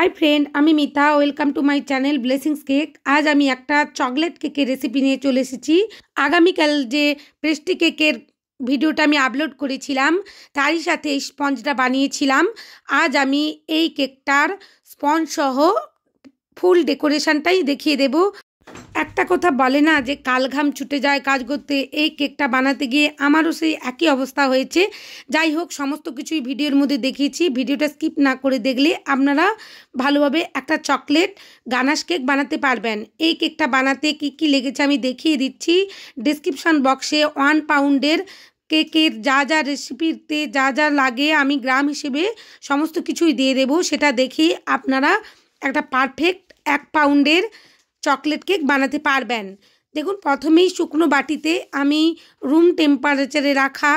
high friend আমি Mita welcome to my channel blessings cake আজ আমি একটা চকলেট কেকের রেসিপি নিয়ে চলে এসেছি আগামীকাল যে পেস্ট্রি কেকের ভিডিওটা আমি আপলোড করেছিলাম তারই সাথে এই স্পঞ্জটা বানিয়েছিলাম আজ আমি এই কেকটার স্পঞ্জ সহ ফুল ডেকোরেশনটাই দেখিয়ে দেব একটা কথা বলে না যে কাল ঘাম ছুটে যায় কাজ করতে এই কেকটা বানাতে গিয়ে আমারও সেই একই অবস্থা হয়েছে যাই হোক সমস্ত কিছুই ভিডিওর মধ্যে দেখিয়েছি ভিডিওটা স্কিপ না করে দেখলে আপনারা ভালোভাবে একটা চকলেট গানাশ কেক বানাতে পারবেন এই কেকটা বানাতে কি কি লেগেছে আমি দেখিয়ে দিচ্ছি ডিসক্রিপশান বক্সে ওয়ান পাউন্ডের কেকের যা যা রেসিপিতে যা যা লাগে আমি গ্রাম হিসেবে সমস্ত কিছুই দিয়ে দেব সেটা দেখে আপনারা একটা পারফেক্ট এক পাউন্ডের চকলেট কেক বানাতে পারবেন দেখুন প্রথমেই শুকনো বাটিতে আমি রুম টেম্পারেচারে রাখা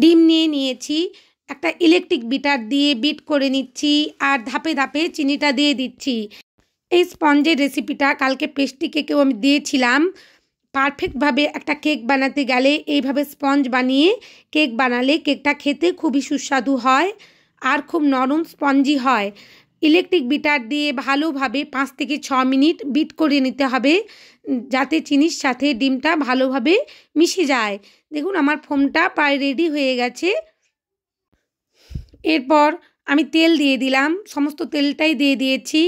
ডিম নিয়ে নিয়েছি একটা ইলেকট্রিক বিটার দিয়ে বিট করে নিচ্ছি আর ধাপে ধাপে চিনিটা দিয়ে দিচ্ছি এই স্পঞ্জের রেসিপিটা কালকে পেস্টি কেকেও আমি দিয়েছিলাম পারফেক্টভাবে একটা কেক বানাতে গেলে এইভাবে স্পঞ্জ বানিয়ে কেক বানালে কেকটা খেতে খুবই সুস্বাদু হয় আর খুব নরম স্পঞ্জি হয় ইলেকট্রিক বিটার দিয়ে ভালোভাবে পাঁচ থেকে ছ মিনিট বিট করে নিতে হবে যাতে চিনির সাথে ডিমটা ভালোভাবে মিশে যায় দেখুন আমার ফোমটা প্রায় রেডি হয়ে গেছে এরপর আমি তেল দিয়ে দিলাম সমস্ত তেলটাই দিয়ে দিয়েছি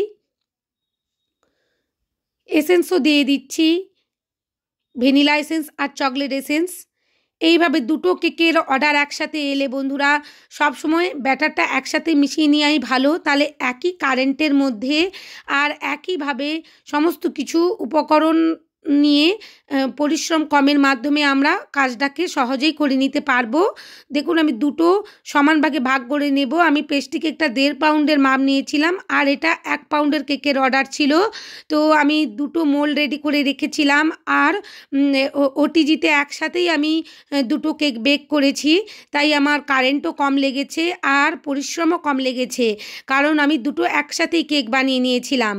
এসেন্সও দিয়ে দিচ্ছি ভ্যানিলা এসেন্স আর চকলেট এসেন্স এইভাবে দুটো কেকের অর্ডার একসাথে এলে বন্ধুরা সব সময় ব্যাটারটা একসাথে মিশিয়ে নেওয়াই ভালো তাহলে একই কারেন্টের মধ্যে আর একইভাবে সমস্ত কিছু উপকরণ নিয়ে পরিশ্রম কমের মাধ্যমে আমরা কাজটাকে সহজেই করে নিতে পারবো দেখুন আমি দুটো সমান ভাগে ভাগ করে নেব আমি পেস্টিকে একটা দেড় পাউন্ডের মাপ নিয়েছিলাম আর এটা এক পাউন্ডের কেকের অর্ডার ছিল তো আমি দুটো মোল রেডি করে রেখেছিলাম আর ওটিজিতে একসাথেই আমি দুটো কেক বেক করেছি তাই আমার কারেন্টও কম লেগেছে আর পরিশ্রমও কম লেগেছে কারণ আমি দুটো একসাথেই কেক বানিয়ে নিয়েছিলাম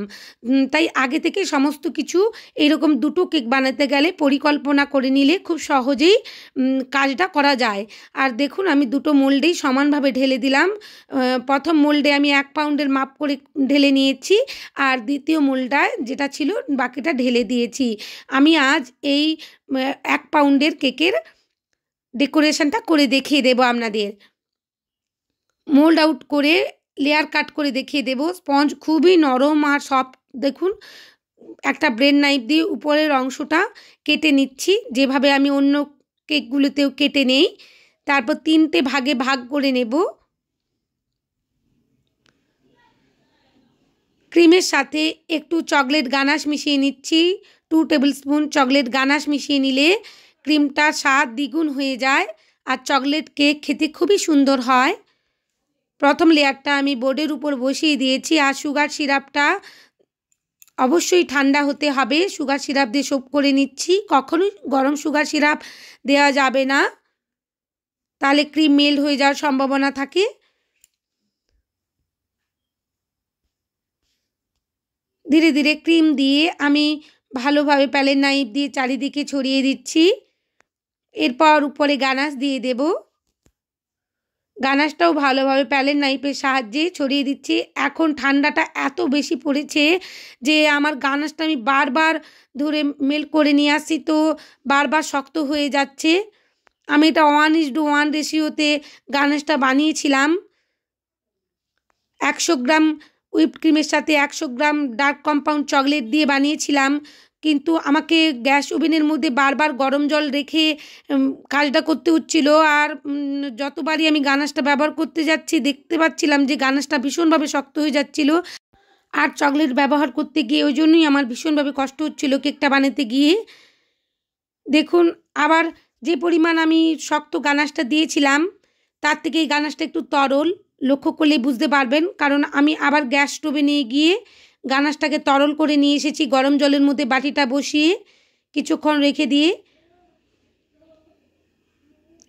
তাই আগে থেকে সমস্ত কিছু এরকম দুটো কেক বানাতে গেলে গেলে পরিকল্পনা করে নিলে খুব সহজেই কাজটা করা যায় আর দেখুন আমি দুটো মোল্ডেই সমানভাবে ঢেলে দিলাম প্রথম মোল্ডে আমি এক পাউন্ডের মাপ করে ঢেলে নিয়েছি আর দ্বিতীয় মোল্ডায় যেটা ছিল বাকিটা ঢেলে দিয়েছি আমি আজ এই এক পাউন্ডের কেকের ডেকোরেশনটা করে দেখিয়ে দেব আপনাদের মোল্ড আউট করে লেয়ার কাট করে দেখিয়ে দেব স্পঞ্জ খুবই নরম আর সফট দেখুন একটা ব্রেড নাইফ দিয়ে উপরের অংশটা কেটে নিচ্ছি যেভাবে আমি অন্য কেকগুলোতেও কেটে নেই তারপর তিনটে ভাগে ভাগ করে নেব ক্রিমের সাথে একটু চকলেট গানাশ মিশিয়ে নিচ্ছি two tablespoon chocolate ganache মিশিয়ে নিলে ক্রিমটার স্বাদ দ্বিগুণ হয়ে যায় আর চকলেট কেক খেতে খুবই সুন্দর হয় প্রথম লেয়ারটা আমি বোর্ডের উপর বসিয়ে দিয়েছি আর সুগার সিরাপটা অবশ্যই ঠান্ডা হতে হবে সুগার সিরাপ দিয়ে সোপ করে নিচ্ছি কখনোই গরম সুগার সিরাপ দেওয়া যাবে না তাহলে ক্রিম মেল হয়ে যাওয়ার সম্ভাবনা থাকে ধীরে ধীরে ক্রিম দিয়ে আমি ভালোভাবে প্যালের নাইফ দিয়ে চারিদিকে ছড়িয়ে দিচ্ছি এরপর উপরে গানাস দিয়ে দেবো গানাসটাও ভালোভাবে প্যালেন নাইফের সাহায্যে ছড়িয়ে দিচ্ছি এখন ঠান্ডাটা এত বেশি পড়েছে যে আমার গানাসটা আমি বারবার ধরে মেল করে নিয়ে আসছি তো বারবার শক্ত হয়ে যাচ্ছে আমি এটা ওয়ান ইস টু ওয়ান রেশিওতে গানাসটা বানিয়েছিলাম একশো গ্রাম হুইপ ক্রিমের সাথে একশো গ্রাম ডার্ক কম্পাউন্ড চকলেট দিয়ে বানিয়েছিলাম কিন্তু আমাকে গ্যাস ওভেনের মধ্যে বারবার গরম জল রেখে কাজটা করতে হচ্ছিল আর যতবারই আমি গানাসটা ব্যবহার করতে যাচ্ছি দেখতে পাচ্ছিলাম যে গানাসটা ভীষণভাবে শক্ত হয়ে যাচ্ছিল আর চকলেট ব্যবহার করতে গিয়ে ওই জন্যই আমার ভীষণভাবে কষ্ট হচ্ছিল কেকটা বানাতে গিয়ে দেখুন আবার যে পরিমাণ আমি শক্ত গানাসটা দিয়েছিলাম তার থেকে এই গানাসটা একটু তরল লক্ষ্য করলে বুঝতে পারবেন কারণ আমি আবার গ্যাস স্টোভে নিয়ে গিয়ে গানাসটাকে তরল করে নিয়ে এসেছি গরম জলের মধ্যে বাটিটা বসিয়ে কিছুক্ষণ রেখে দিয়ে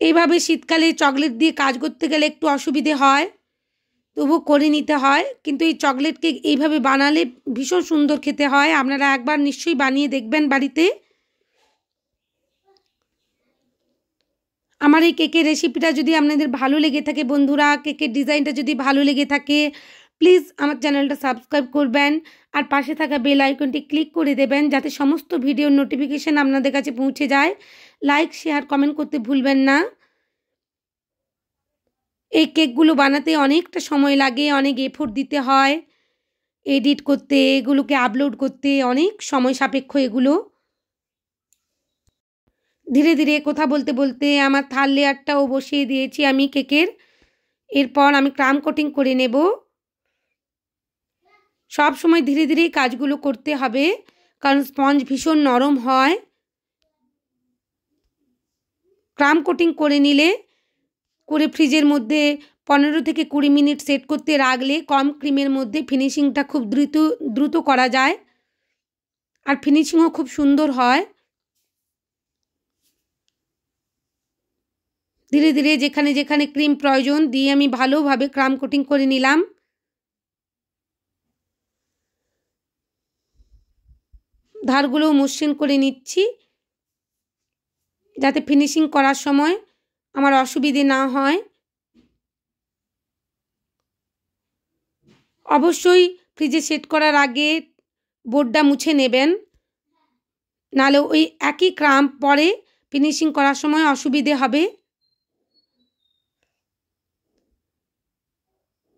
এইভাবে শীতকালে চকলেট দিয়ে কাজ করতে গেলে একটু অসুবিধে হয় তবু করে নিতে হয় কিন্তু এই চকলেট কেক এইভাবে বানালে ভীষণ সুন্দর খেতে হয় আপনারা একবার নিশ্চয়ই বানিয়ে দেখবেন বাড়িতে আমার এই কেকের রেসিপিটা যদি আপনাদের ভালো লেগে থাকে বন্ধুরা কেকের ডিজাইনটা যদি ভালো লেগে থাকে প্লিজ আমার চ্যানেলটা সাবস্ক্রাইব করবেন আর পাশে থাকা বেল আইকনটি ক্লিক করে দেবেন যাতে সমস্ত ভিডিওর নোটিফিকেশান আপনাদের কাছে পৌঁছে যায় লাইক শেয়ার কমেন্ট করতে ভুলবেন না এই কেকগুলো বানাতে অনেকটা সময় লাগে অনেক এফোর্ট দিতে হয় এডিট করতে এগুলোকে আপলোড করতে অনেক সময় সাপেক্ষ এগুলো ধীরে ধীরে কথা বলতে বলতে আমার থার লেয়ারটাও বসিয়ে দিয়েছি আমি কেকের এরপর আমি ক্রাম কোটিং করে নেবো সব সময় ধীরে ধীরে কাজগুলো করতে হবে কারণ স্পঞ্জ ভীষণ নরম হয় ক্রাম কোটিং করে নিলে করে ফ্রিজের মধ্যে পনেরো থেকে কুড়ি মিনিট সেট করতে রাখলে কম ক্রিমের মধ্যে ফিনিশিংটা খুব দ্রুত দ্রুত করা যায় আর ফিনিশিংও খুব সুন্দর হয় ধীরে ধীরে যেখানে যেখানে ক্রিম প্রয়োজন দিয়ে আমি ভালোভাবে ক্রাম কোটিং করে নিলাম ধারগুলোও মসৃণ করে নিচ্ছি যাতে ফিনিশিং করার সময় আমার অসুবিধে না হয় অবশ্যই ফ্রিজে সেট করার আগে বোর্ডটা মুছে নেবেন নালে ওই একই ক্রাম্প পরে ফিনিশিং করার সময় অসুবিধে হবে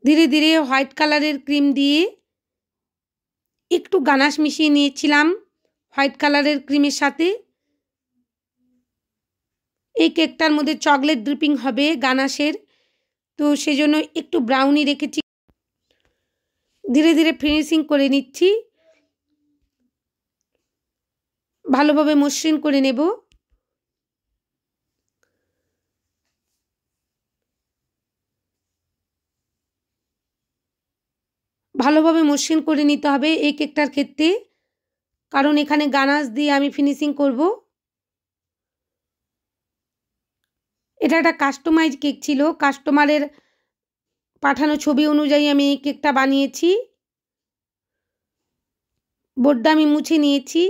ধীরে ধীরে হোয়াইট কালারের ক্রিম দিয়ে একটু গানাশ মিশিয়ে নিয়েছিলাম হোয়াইট কালারের ক্রিমের সাথে এই কেকটার মধ্যে চকলেট ড্রিপিং হবে গানাশের তো সেজন্য একটু ব্রাউনি রেখেছি ধীরে ধীরে ফিনিশিং করে নিচ্ছি ভালোভাবে মসৃণ করে নেব ভালোভাবে মসৃণ করে নিতে হবে এই কেকটার ক্ষেত্রে কারণ এখানে গানাস দিয়ে আমি ফিনিশিং করব এটা একটা কাস্টমাইজ কেক ছিল কাস্টমারের পাঠানো ছবি অনুযায়ী আমি এই কেকটা বানিয়েছি বোর্ডটা আমি মুছে নিয়েছি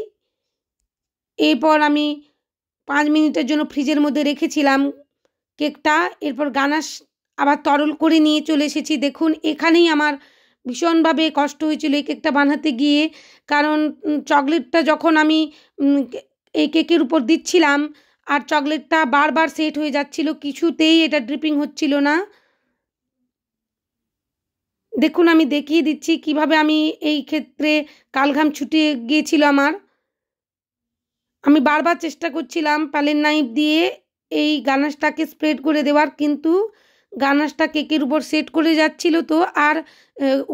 এরপর আমি পাঁচ মিনিটের জন্য ফ্রিজের মধ্যে রেখেছিলাম কেকটা এরপর গানাস আবার তরল করে নিয়ে চলে এসেছি দেখুন এখানেই আমার ভীষণভাবে কষ্ট হয়েছিল এই কেকটা বানাতে গিয়ে কারণ চকলেটটা যখন আমি এই কেকের উপর দিচ্ছিলাম আর চকলেটটা বারবার সেট হয়ে যাচ্ছিল কিছুতেই এটা ড্রিপিং হচ্ছিল না দেখুন আমি দেখিয়ে দিচ্ছি কিভাবে আমি এই ক্ষেত্রে কালঘাম ছুটে গিয়েছিল আমার আমি বারবার চেষ্টা করছিলাম প্যালের নাইফ দিয়ে এই গানাসটাকে স্প্রেড করে দেওয়ার কিন্তু গানাসটা কেকের উপর সেট করে যাচ্ছিল তো আর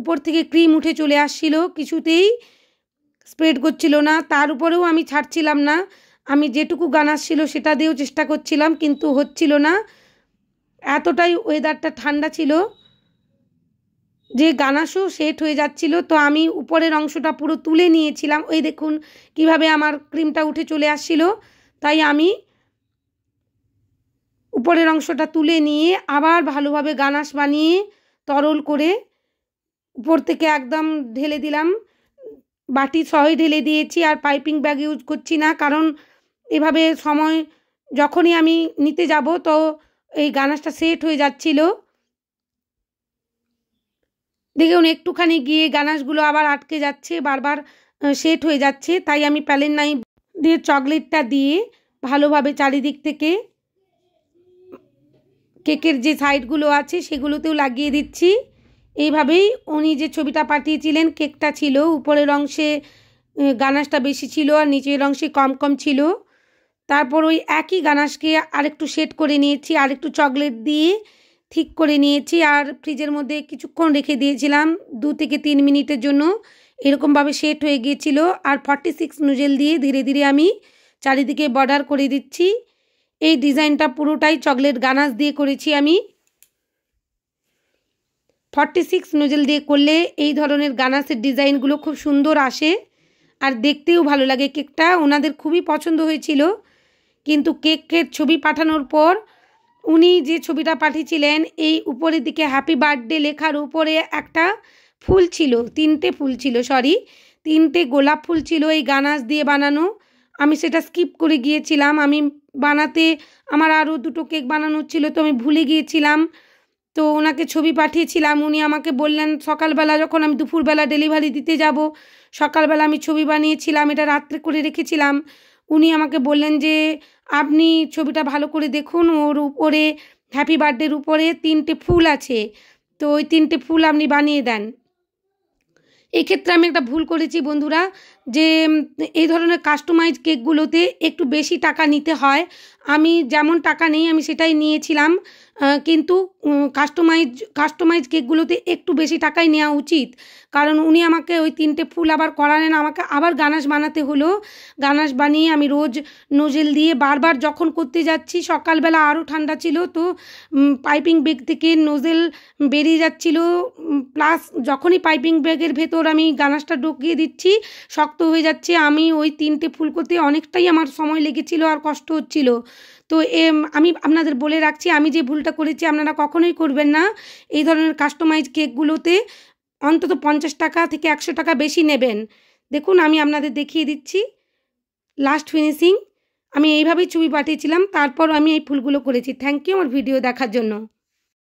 উপর থেকে ক্রিম উঠে চলে আসছিল কিছুতেই স্প্রেড করছিল না তার উপরেও আমি ছাড়ছিলাম না আমি যেটুকু গানাস ছিল সেটা দিয়েও চেষ্টা করছিলাম কিন্তু হচ্ছিল না এতটাই ওয়েদারটা ঠান্ডা ছিল যে গানাসও সেট হয়ে যাচ্ছিল তো আমি উপরের অংশটা পুরো তুলে নিয়েছিলাম ওই দেখুন কিভাবে আমার ক্রিমটা উঠে চলে আসছিল তাই আমি উপরের অংশটা তুলে নিয়ে আবার ভালোভাবে গানাশ বানিয়ে তরল করে উপর থেকে একদম ঢেলে দিলাম বাটি সহই ঢেলে দিয়েছি আর পাইপিং ব্যাগ ইউজ করছি না কারণ এভাবে সময় যখনই আমি নিতে যাব তো এই গানাসটা সেট হয়ে যাচ্ছিল দেখুন একটুখানি গিয়ে গানাসগুলো আবার আটকে যাচ্ছে বারবার সেট হয়ে যাচ্ছে তাই আমি প্যালেন নাই দিয়ে চকলেটটা দিয়ে ভালোভাবে চারিদিক থেকে কেকের যে সাইডগুলো আছে সেগুলোতেও লাগিয়ে দিচ্ছি এইভাবেই উনি যে ছবিটা পাঠিয়েছিলেন কেকটা ছিল উপরের অংশে গানাশটা বেশি ছিল আর নিচের অংশে কম কম ছিল তারপর ওই একই গানাশকে আরেকটু সেট করে নিয়েছি আরেকটু চকলেট দিয়ে ঠিক করে নিয়েছি আর ফ্রিজের মধ্যে কিছুক্ষণ রেখে দিয়েছিলাম দু থেকে তিন মিনিটের জন্য এরকমভাবে সেট হয়ে গিয়েছিল আর ফর্টি সিক্স নুজেল দিয়ে ধীরে ধীরে আমি চারিদিকে বর্ডার করে দিচ্ছি এই ডিজাইনটা পুরোটাই চকলেট গানাস দিয়ে করেছি আমি ফর্টি সিক্স নোজেল দিয়ে করলে এই ধরনের গানাসের ডিজাইনগুলো খুব সুন্দর আসে আর দেখতেও ভালো লাগে কেকটা ওনাদের খুবই পছন্দ হয়েছিল কিন্তু কেকের ছবি পাঠানোর পর উনি যে ছবিটা পাঠিয়েছিলেন এই উপরের দিকে হ্যাপি বার্থডে লেখার উপরে একটা ফুল ছিল তিনটে ফুল ছিল সরি তিনটে গোলাপ ফুল ছিল এই গানাস দিয়ে বানানো আমি সেটা স্কিপ করে গিয়েছিলাম আমি বানাতে আমার আরও দুটো কেক বানানোর ছিল তো আমি ভুলে গিয়েছিলাম তো ওনাকে ছবি পাঠিয়েছিলাম উনি আমাকে বললেন সকালবেলা যখন আমি দুপুরবেলা ডেলিভারি দিতে যাব সকালবেলা আমি ছবি বানিয়েছিলাম এটা রাত্রে করে রেখেছিলাম উনি আমাকে বললেন যে আপনি ছবিটা ভালো করে দেখুন ওর উপরে হ্যাপি বার্থডের উপরে তিনটে ফুল আছে তো ওই তিনটে ফুল আপনি বানিয়ে দেন এক্ষেত্রে আমি একটা ভুল করেছি বন্ধুরা যে এই ধরনের কাস্টমাইজ কেকগুলোতে একটু বেশি টাকা নিতে হয় আমি যেমন টাকা নেই আমি সেটাই নিয়েছিলাম কিন্তু কাস্টমাইজ কাস্টমাইজ কেকগুলোতে একটু বেশি টাকাই নেওয়া উচিত কারণ উনি আমাকে ওই তিনটে ফুল আবার করালেন আমাকে আবার গানাস বানাতে হলো গানাস বানিয়ে আমি রোজ নোজেল দিয়ে বারবার যখন করতে যাচ্ছি সকালবেলা আরও ঠান্ডা ছিল তো পাইপিং ব্যাগ থেকে নোজেল বেরিয়ে যাচ্ছিল প্লাস যখনই পাইপিং ব্যাগের ভেতর আমি গানাসটা ঢুকিয়ে দিচ্ছি শক্ত হয়ে যাচ্ছে আমি ওই তিনটে ফুল করতে অনেকটাই আমার সময় লেগেছিল আর কষ্ট হচ্ছিল তো এ আমি আপনাদের বলে রাখছি আমি যে ভুলটা ব্যবহারটা করেছি আপনারা কখনোই করবেন না এই ধরনের কাস্টমাইজ কেকগুলোতে অন্তত পঞ্চাশ টাকা থেকে একশো টাকা বেশি নেবেন দেখুন আমি আপনাদের দেখিয়ে দিচ্ছি লাস্ট ফিনিশিং আমি এইভাবেই ছবি পাঠিয়েছিলাম তারপর আমি এই ফুলগুলো করেছি থ্যাংক ইউ আমার ভিডিও দেখার জন্য